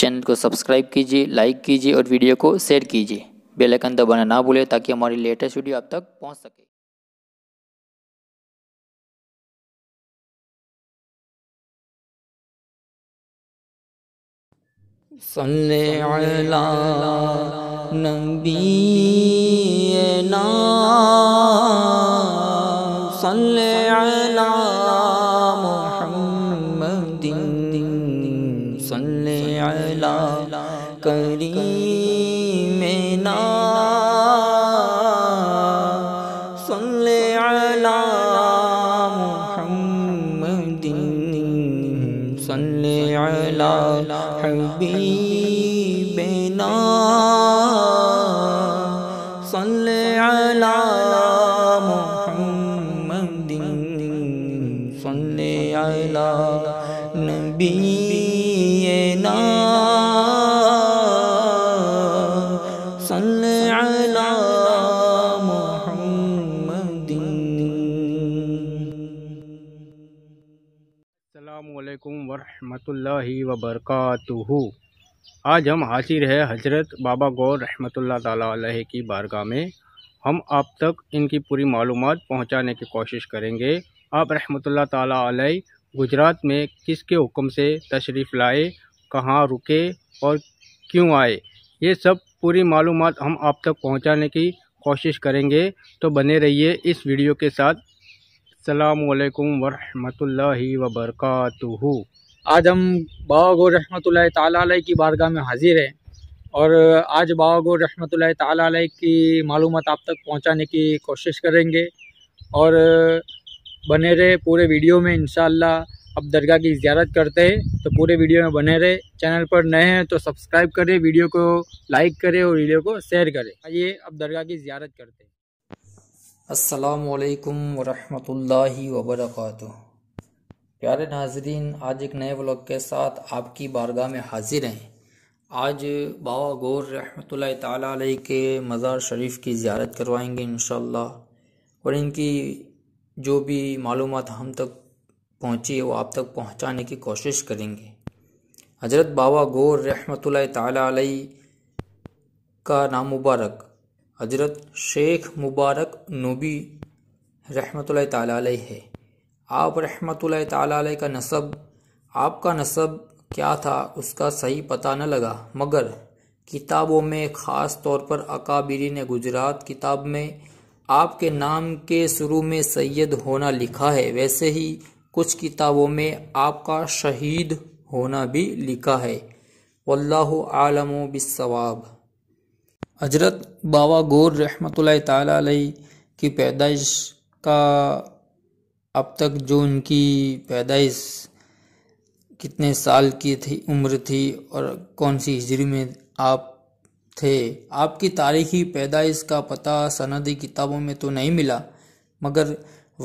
channel کو subscribe کیجیے like کیجیے اور ویڈیو کو شیئر کیجیے بلیکن دبانا نہ بھولے تاکہ ہماری لیٹسٹ ویڈیو آپ تک پہنچ سکے صلی نبی ن صلی علی محمد صلی علی حبیبنا صلی علی علیکم ورحمۃ اللہ وبرکاتہ آج ہم حاضر ہے حضرت بابا گور رحمۃ اللہ تعالیٰ علیہ کی بارگاہ میں ہم آپ تک ان کی پوری معلومات پہنچانے کی کوشش کریں گے آپ رحمۃ اللہ تعالیٰ علیہ گجرات میں کس کے حکم سے تشریف لائے کہاں رکے اور کیوں آئے یہ سب پوری معلومات ہم آپ تک پہنچانے کی کوشش کریں گے تو بنے رہیے اس ویڈیو کے ساتھ السلام علیکم ورحمۃ اللہ وبرکاتہ آج ہم باغ و رحمۃ اللہ تعالیٰ علیہ کی بارگاہ میں حاضر ہیں اور آج باغ و رحمۃ اللہ تعالیٰ علیہ کی معلومات آپ تک پہنچانے کی کوشش کریں گے اور بنے رہے پورے ویڈیو میں انشاءاللہ اب درگاہ کی زیارت کرتے ہیں تو پورے ویڈیو میں بنے رہے چینل پر نئے ہیں تو سبسکرائب کریں ویڈیو کو لائک کریں اور ویڈیو کو سیئر کریں آئیے اب درگاہ کی زیارت کرتے ہیں السلام علیکم ورحمۃ اللہ وبرکاتہ پیارے ناظرین آج ایک نئے ولاق کے ساتھ آپ کی بارگاہ میں حاضر ہیں آج بابا گور رحمۃ اللہ تعالیٰ علیہ کے مزار شریف کی زیارت کروائیں گے انشاءاللہ اور ان کی جو بھی معلومات ہم تک پہنچی ہے وہ آپ تک پہنچانے کی کوشش کریں گے حضرت بابا گور رحمۃ اللہ تعالیٰ علیہ کا نام مبارک حضرت شیخ مبارک نوبی رحمۃ اللہ تعالیٰ علیہ ہے آپ رحمۃ اللہ تعالیٰ علیہ کا نصب آپ کا نصب کیا تھا اس کا صحیح پتہ نہ لگا مگر کتابوں میں خاص طور پر اکابری نے گجرات کتاب میں آپ کے نام کے شروع میں سید ہونا لکھا ہے ویسے ہی کچھ کتابوں میں آپ کا شہید ہونا بھی لکھا ہے واللہ عالم و حضرت باوا گور رحمۃ اللہ تعالیٰ علیہ کی پیدائش کا اب تک جو ان کی پیدائش کتنے سال کی تھی عمر تھی اور کون سی ہجری میں آپ تھے آپ کی تاریخی پیدائش کا پتہ سندی کتابوں میں تو نہیں ملا مگر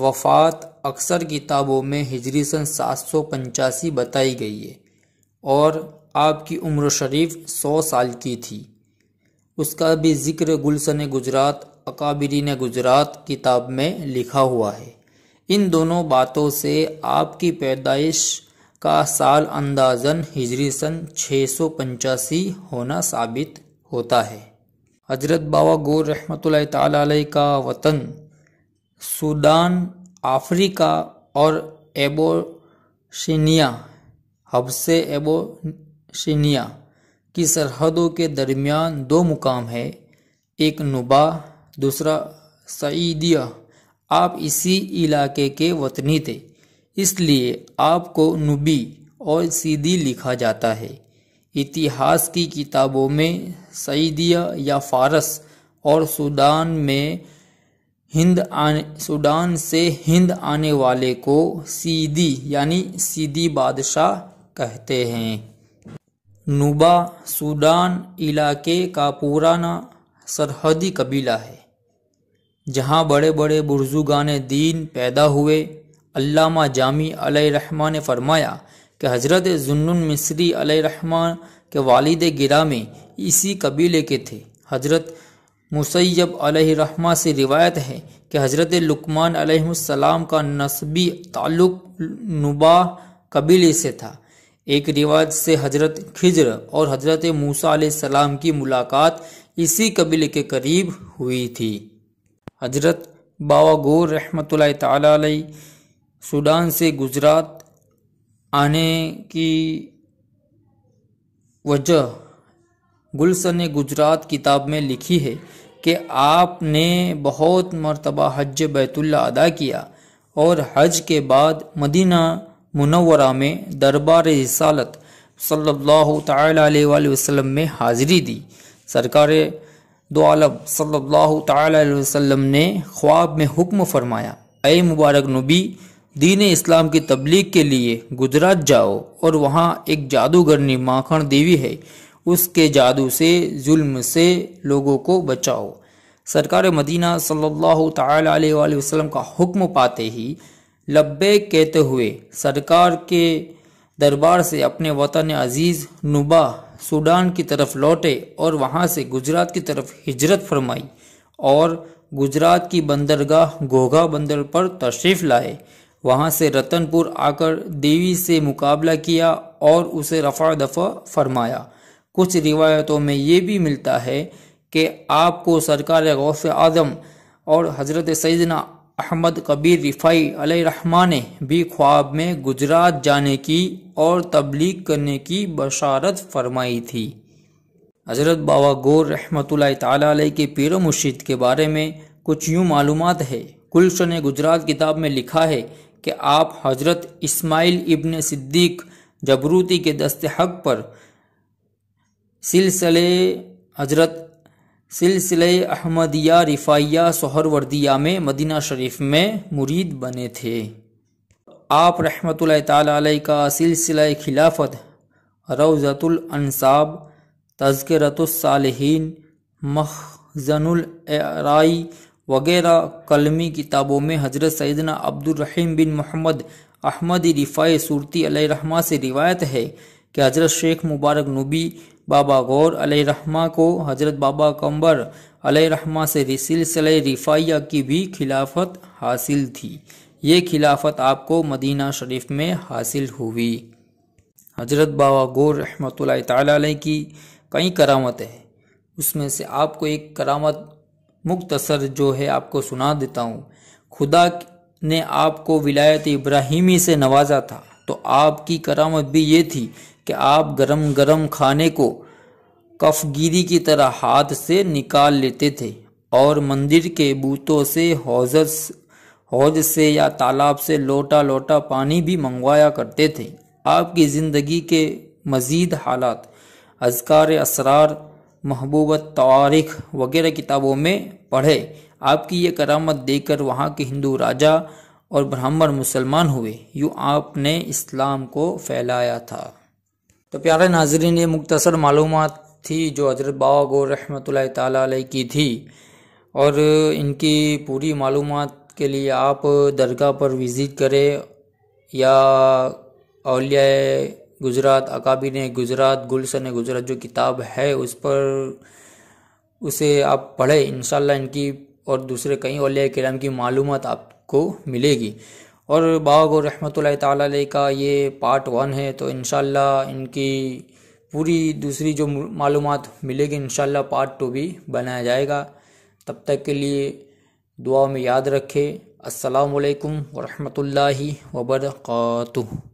وفات اکثر کتابوں میں ہجری سن سات سو پنچاسی بتائی گئی ہے اور آپ کی عمر شریف سو سال کی تھی اس کا بھی ذکر گلسن گجرات اکابرین گجرات کتاب میں لکھا ہوا ہے ان دونوں باتوں سے آپ کی پیدائش کا سال اندازن ہجری سن چھ سو پنچاسی ہونا ثابت ہوتا ہے حضرت بابا گور رحمۃ اللہ تعالی علیہ کا وطن سودان افریقہ اور ایبوشینیا حبس ایبوشینیا کی سرحدوں کے درمیان دو مقام ہے ایک نبا دوسرا سعیدیہ آپ اسی علاقے کے وطنی تھے اس لیے آپ کو نبی اور سیدی لکھا جاتا ہے اتہاس کی کتابوں میں سعیدیہ یا فارس اور سودان میں ہند آنے سوڈان سے ہند آنے والے کو سیدی یعنی سیدی بادشاہ کہتے ہیں نوبا سوڈان علاقے کا پرانا سرحدی قبیلہ ہے جہاں بڑے بڑے برزوگان دین پیدا ہوئے علامہ جامی علیہ رحمٰ نے فرمایا کہ حضرت ضن مصری علیہ رحمٰ کے والد گرا میں اسی قبیلے کے تھے حضرت مسیب علیہ رحمٰ سے روایت ہے کہ حضرت لکمان علیہ السلام کا نسبی تعلق نبا قبیلے سے تھا ایک رواج سے حضرت خجر اور حضرت موسیٰ علیہ السلام کی ملاقات اسی قبل کے قریب ہوئی تھی حضرت باوا گور رحمۃ اللہ تعالیٰ علیہ سوڈان سے گجرات آنے کی وجہ گلسن گجرات کتاب میں لکھی ہے کہ آپ نے بہت مرتبہ حج بیت اللہ ادا کیا اور حج کے بعد مدینہ منورہ میں دربار رسالت صلی اللہ تعالیٰ علیہ وآلہ وسلم میں حاضری دی سرکار دو عالم صلی اللہ تعالیٰ علیہ وسلم نے خواب میں حکم فرمایا اے مبارک نبی دین اسلام کی تبلیغ کے لیے گجرات جاؤ اور وہاں ایک جادوگرنی ماکھن دیوی ہے اس کے جادو سے ظلم سے لوگوں کو بچاؤ سرکار مدینہ صلی اللہ تعالیٰ علیہ وآلہ وسلم کا حکم پاتے ہی لبے کہتے ہوئے سرکار کے دربار سے اپنے وطن عزیز نبا سوڈان کی طرف لوٹے اور وہاں سے گجرات کی طرف ہجرت فرمائی اور گجرات کی بندرگاہ گھوگا بندر پر تشریف لائے وہاں سے رتن پور آ کر دیوی سے مقابلہ کیا اور اسے رفع دفع فرمایا کچھ روایتوں میں یہ بھی ملتا ہے کہ آپ کو سرکار غوث اعظم اور حضرت سیدنا احمد کبیر رفائی علیہ رحمہ نے بھی خواب میں گجرات جانے کی اور تبلیغ کرنے کی بشارت فرمائی تھی حضرت بابا گور رحمۃ اللہ تعالیٰ علیہ کے پیر و مرشید کے بارے میں کچھ یوں معلومات ہے گلشن گجرات کتاب میں لکھا ہے کہ آپ حضرت اسماعیل ابن صدیق جبروتی کے دست حق پر سلسلے حضرت سلسلہ احمدیہ رفایہ سہروردیہ میں مدینہ شریف میں مرید بنے تھے آپ رحمۃ اللہ تعالیٰ علیہ کا سلسلہ خلافت روزۃ الانصاب تذکرۃۃۃ الصالحین الرائی وغیرہ قلمی کتابوں میں حضرت سیدنا عبد الرحیم بن محمد احمد رفاع صورتی علیہ رحمہ سے روایت ہے کہ حضرت شیخ مبارک نبی بابا غور علیہ رحمہ کو حضرت بابا کمبر علیہ رحمہ سے سلسلہ رفائیہ رفایہ کی بھی خلافت حاصل تھی یہ خلافت آپ کو مدینہ شریف میں حاصل ہوئی حضرت بابا غور رحمۃ اللہ تعالی علیہ کی کئی کرامتیں اس میں سے آپ کو ایک کرامت مختصر جو ہے آپ کو سنا دیتا ہوں خدا نے آپ کو ولایت ابراہیمی سے نوازا تھا تو آپ کی کرامت بھی یہ تھی کہ آپ گرم گرم کھانے کو کف گیری کی طرح ہاتھ سے نکال لیتے تھے اور مندر کے بوتوں سے حوضرس حوض سے یا تالاب سے لوٹا لوٹا پانی بھی منگوایا کرتے تھے آپ کی زندگی کے مزید حالات اذکار اسرار محبوبت تاریخ وغیرہ کتابوں میں پڑھے آپ کی یہ کرامت دے کر وہاں کے ہندو راجہ اور برہمن مسلمان ہوئے یوں آپ نے اسلام کو پھیلایا تھا تو پیارے ناظرین یہ مختصر معلومات تھی جو حضرت باغ گو رحمۃ اللہ تعالیٰ علیہ کی تھی اور ان کی پوری معلومات کے لیے آپ درگاہ پر وزٹ کرے یا اولیاء گجرات اکابین گجرات گلسن گجرات جو کتاب ہے اس پر اسے آپ پڑھیں انشاءاللہ ان کی اور دوسرے کئی اولیاء کرام کی معلومات آپ کو ملے گی اور باغ اور رحمۃ اللہ تعالیٰ علیہ کا یہ پارٹ ون ہے تو انشاءاللہ ان کی پوری دوسری جو معلومات ملے گی انشاءاللہ پارٹ ٹو بھی بنایا جائے گا تب تک کے لیے دعا میں یاد رکھے السلام علیکم ورحمۃ اللہ وبرکاتہ